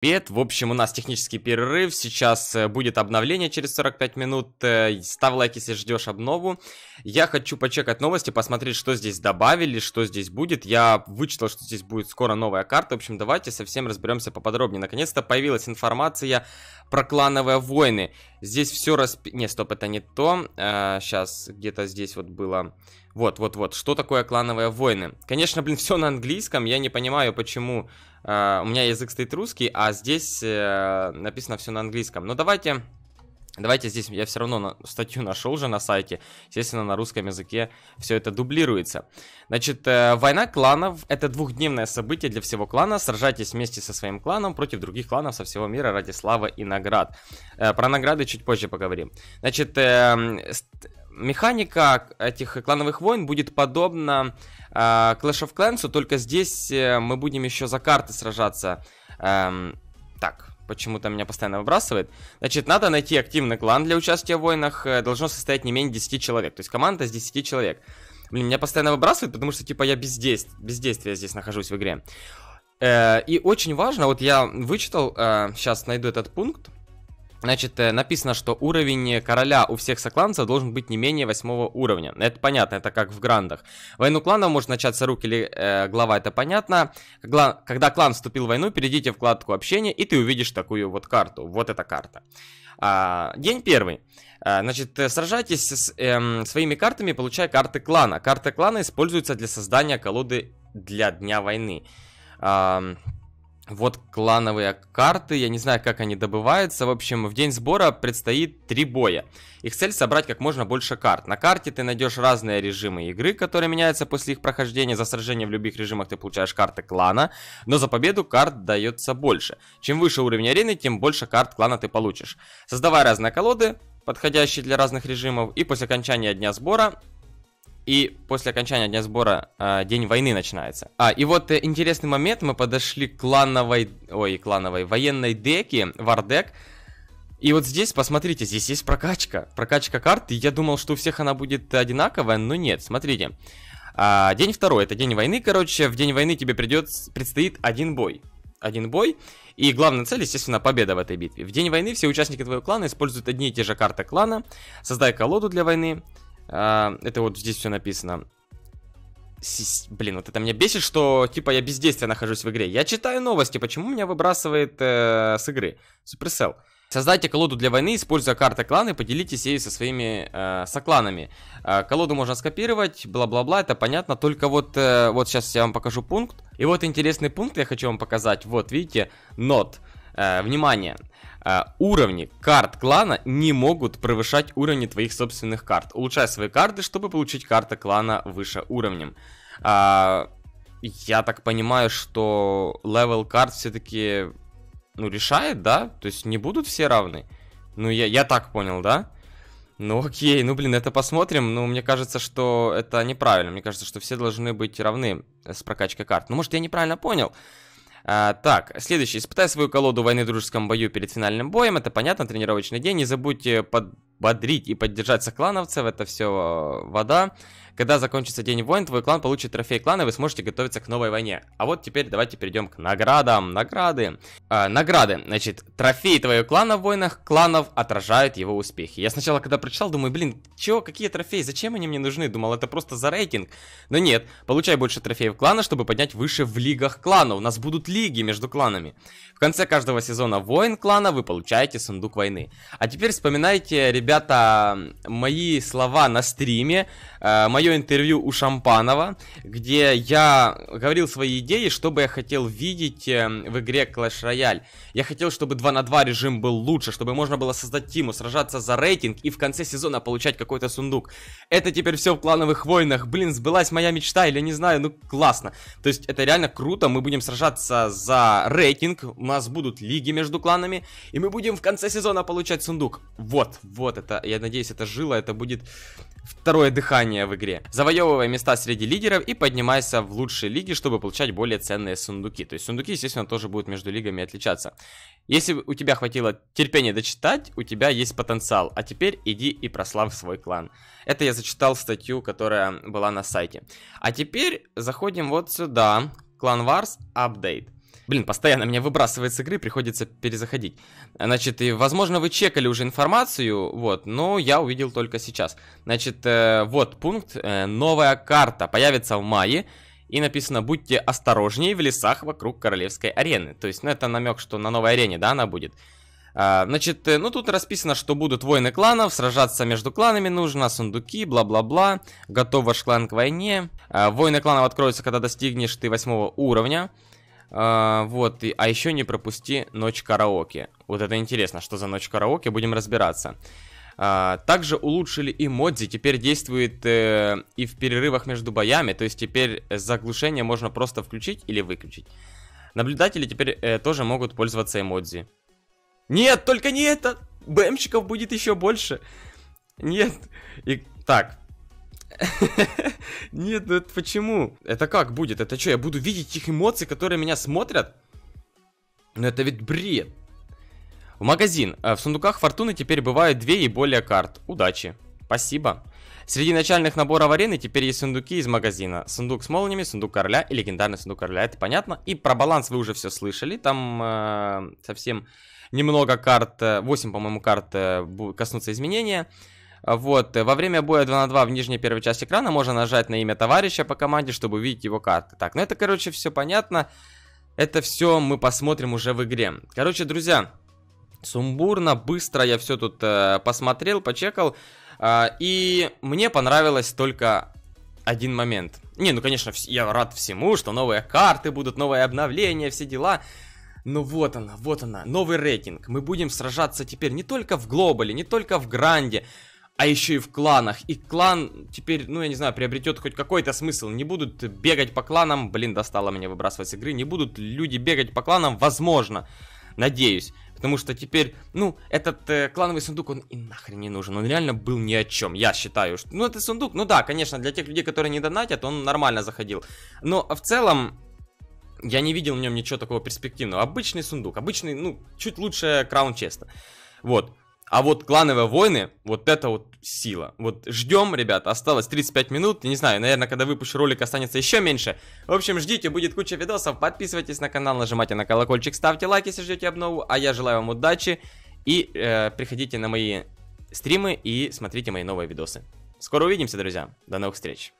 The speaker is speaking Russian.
привет. В общем, у нас технический перерыв. Сейчас э, будет обновление через 45 минут. Э, ставь лайк, если ждешь обнову. Я хочу почекать новости, посмотреть, что здесь добавили, что здесь будет. Я вычитал, что здесь будет скоро новая карта. В общем, давайте совсем разберемся поподробнее. Наконец-то появилась информация про клановые войны. Здесь все расп... Не, стоп, это не то. А, э, сейчас где-то здесь вот было... Вот, вот, вот. Что такое клановые войны? Конечно, блин, все на английском. Я не понимаю, почему а, у меня язык стоит русский, а здесь э, написано все на английском. Но ну, давайте... Давайте здесь, я все равно статью нашел же на сайте, естественно, на русском языке все это дублируется. Значит, э, война кланов – это двухдневное событие для всего клана. Сражайтесь вместе со своим кланом против других кланов со всего мира ради славы и наград. Э, про награды чуть позже поговорим. Значит, эм, механика этих клановых войн будет подобна э, Clash of Clans, только здесь э, мы будем еще за карты сражаться. Эм, так, почему-то меня постоянно выбрасывает. Значит, надо найти активный клан для участия в войнах. Э, должно состоять не менее 10 человек. То есть команда из 10 человек. Блин, меня постоянно выбрасывает, потому что, типа, я бездейств... бездействие здесь нахожусь в игре. Э, и очень важно, вот я вычитал, э, сейчас найду этот пункт. Значит, э, написано, что уровень короля у всех сокланцев должен быть не менее восьмого уровня. Это понятно, это как в грандах. Войну кланов может начаться рук или э, глава, это понятно. Когда, когда клан вступил в войну, перейдите в вкладку общения, и ты увидишь такую вот карту. Вот эта карта. А, день первый. А, значит, э, сражайтесь с эм, своими картами, получая карты клана. Карты клана используются для создания колоды для дня войны. А, вот клановые карты, я не знаю, как они добываются. В общем, в день сбора предстоит три боя. Их цель собрать как можно больше карт. На карте ты найдешь разные режимы игры, которые меняются после их прохождения. За сражение в любых режимах ты получаешь карты клана, но за победу карт дается больше. Чем выше уровень арены, тем больше карт клана ты получишь. Создавая разные колоды, подходящие для разных режимов, и после окончания дня сбора и после окончания дня сбора э, день войны начинается. А, и вот э, интересный момент, мы подошли к клановой, ой, клановой, военной деке, вардек, и вот здесь, посмотрите, здесь есть прокачка, прокачка карты, я думал, что у всех она будет одинаковая, но нет, смотрите. А, день второй, это день войны, короче, в день войны тебе придется, предстоит один бой, один бой. И главная цель, естественно, победа в этой битве. В день войны все участники твоего клана используют одни и те же карты клана. Создай колоду для войны. Э, это вот здесь все написано. Сис... Блин, вот это меня бесит, что типа я бездействие нахожусь в игре. Я читаю новости, почему меня выбрасывает э, с игры. Суперсел. Создайте колоду для войны, используя карты клана и поделитесь ею со своими э, сокланами. Э, колоду можно скопировать, бла-бла-бла, это понятно. Только вот, э, вот сейчас я вам покажу пункт. И вот интересный пункт я хочу вам показать. Вот, видите, not. Э, внимание, Э, уровни карт клана не могут превышать уровни твоих собственных карт. Улучшай свои карты, чтобы получить карты клана выше уровнем. Э, я так понимаю, что левел карт все-таки ну, решает, да? То есть не будут все равны? Ну, я, я так понял, да? Ну окей, ну блин, это посмотрим, но ну, мне кажется, что это неправильно. Мне кажется, что все должны быть равны с прокачкой карт. Ну может я неправильно понял. А, так, следующий. Испытай свою колоду войны в дружеском бою перед финальным боем. Это понятно, тренировочный день. Не забудьте подбодрить и поддержать соклановцев. Это все э, вода. Когда закончится День войн, твой клан получит трофей клана, и вы сможете готовиться к новой войне. А вот теперь давайте перейдем к наградам. Награды. Э, награды. Значит, трофеи твоего клана в войнах кланов отражают его успехи. Я сначала, когда прочитал, думаю, блин, чё, какие трофеи, зачем они мне нужны? Думал, это просто за рейтинг. Но нет, получай больше трофеев клана, чтобы поднять выше в лигах клана. У нас будут лиги между кланами. В конце каждого сезона войн клана вы получаете сундук войны. А теперь вспоминайте, ребята, мои слова на стриме, э, а, мое видеоинтервью у Шампанова, где я говорил свои идеи, что бы я хотел видеть э, в игре Clash Royale. Я хотел, чтобы 2 на 2 режим был лучше, чтобы можно было создать тиму, сражаться за рейтинг и в конце сезона получать какой-то сундук. Это теперь все в клановых войнах. Блин, сбылась моя мечта или не знаю, ну классно. То есть это реально круто, мы будем сражаться за рейтинг, у нас будут лиги между кланами, и мы будем в конце сезона получать сундук. Вот, вот это, я надеюсь, это жило, это будет второе дыхание в игре карьере, завоевывая места среди лидеров и поднимайся в лучшие лиги, чтобы получать более ценные сундуки. То есть сундуки, естественно, тоже будут между лигами отличаться. Если у тебя хватило терпения дочитать, у тебя есть потенциал. А теперь иди и прославь свой клан. Это я зачитал статью, которая была на сайте. А теперь заходим вот сюда. Клан Варс Update. Блин, постоянно меня выбрасывает с игры, приходится перезаходить. Значит, и, возможно, вы чекали уже информацию, вот, но я увидел только сейчас. Значит, э, вот пункт, э, новая карта появится в мае. И написано, будьте осторожнее в лесах вокруг королевской арены. То есть, ну, это намек, что на новой арене, да, она будет. А, значит, э, ну тут расписано, что будут войны кланов, сражаться между кланами нужно, сундуки, бла-бла-бла, готов ваш клан к войне. А, войны кланов откроются, когда достигнешь ты восьмого уровня. А, вот, и, а еще не пропусти ночь караоке. Вот это интересно, что за ночь караоке, будем разбираться. А, также улучшили и модзи. теперь действует э, и в перерывах между боями, то есть теперь э, заглушение можно просто включить или выключить. Наблюдатели теперь э, тоже могут пользоваться эмодзи. Нет, только не это! БМщиков будет еще больше. Нет. И, так, Нет, ну это почему? Это как будет? Это что, я буду видеть их эмоции, которые меня смотрят? Ну это ведь бред. В магазин. Э, в сундуках фортуны теперь бывают две и более карт. Удачи. Спасибо. Среди начальных наборов арены теперь есть сундуки из магазина. Сундук с молниями, сундук короля и легендарный сундук короля. Это понятно. И про баланс вы уже все слышали. Там э, совсем немного карт, 8, э, по-моему, карт э, коснутся изменения. Вот, э, во время боя 2 на 2 в нижней первой части экрана можно нажать на имя товарища по команде, чтобы увидеть его карты. Так, ну это, короче, все понятно. Это все мы посмотрим уже в игре. Короче, друзья, сумбурно, быстро я все тут э, посмотрел, почекал. Э, и мне понравилось только один момент. Не, ну, конечно, я рад всему, что новые карты будут, новые обновления, все дела. Ну вот она, вот она, новый рейтинг. Мы будем сражаться теперь не только в глобале, не только в гранде, а еще и в кланах. И клан теперь, ну я не знаю, приобретет хоть какой-то смысл. Не будут бегать по кланам, блин, достало меня выбрасывать с игры. Не будут люди бегать по кланам, возможно, надеюсь. Потому что теперь, ну, этот э, клановый сундук, он и нахрен не нужен. Он реально был ни о чем, я считаю. Что... Ну, это сундук, ну да, конечно, для тех людей, которые не донатят, он нормально заходил. Но в целом, я не видел в нем ничего такого перспективного. Обычный сундук, обычный, ну, чуть лучше краун честно, Вот. А вот клановые войны, вот это вот сила. Вот ждем, ребят, осталось 35 минут. Не знаю, наверное, когда выпущу ролик, останется еще меньше. В общем, ждите, будет куча видосов. Подписывайтесь на канал, нажимайте на колокольчик, ставьте лайк, если ждете обнову. А я желаю вам удачи и э, приходите на мои стримы и смотрите мои новые видосы. Скоро увидимся, друзья. До новых встреч.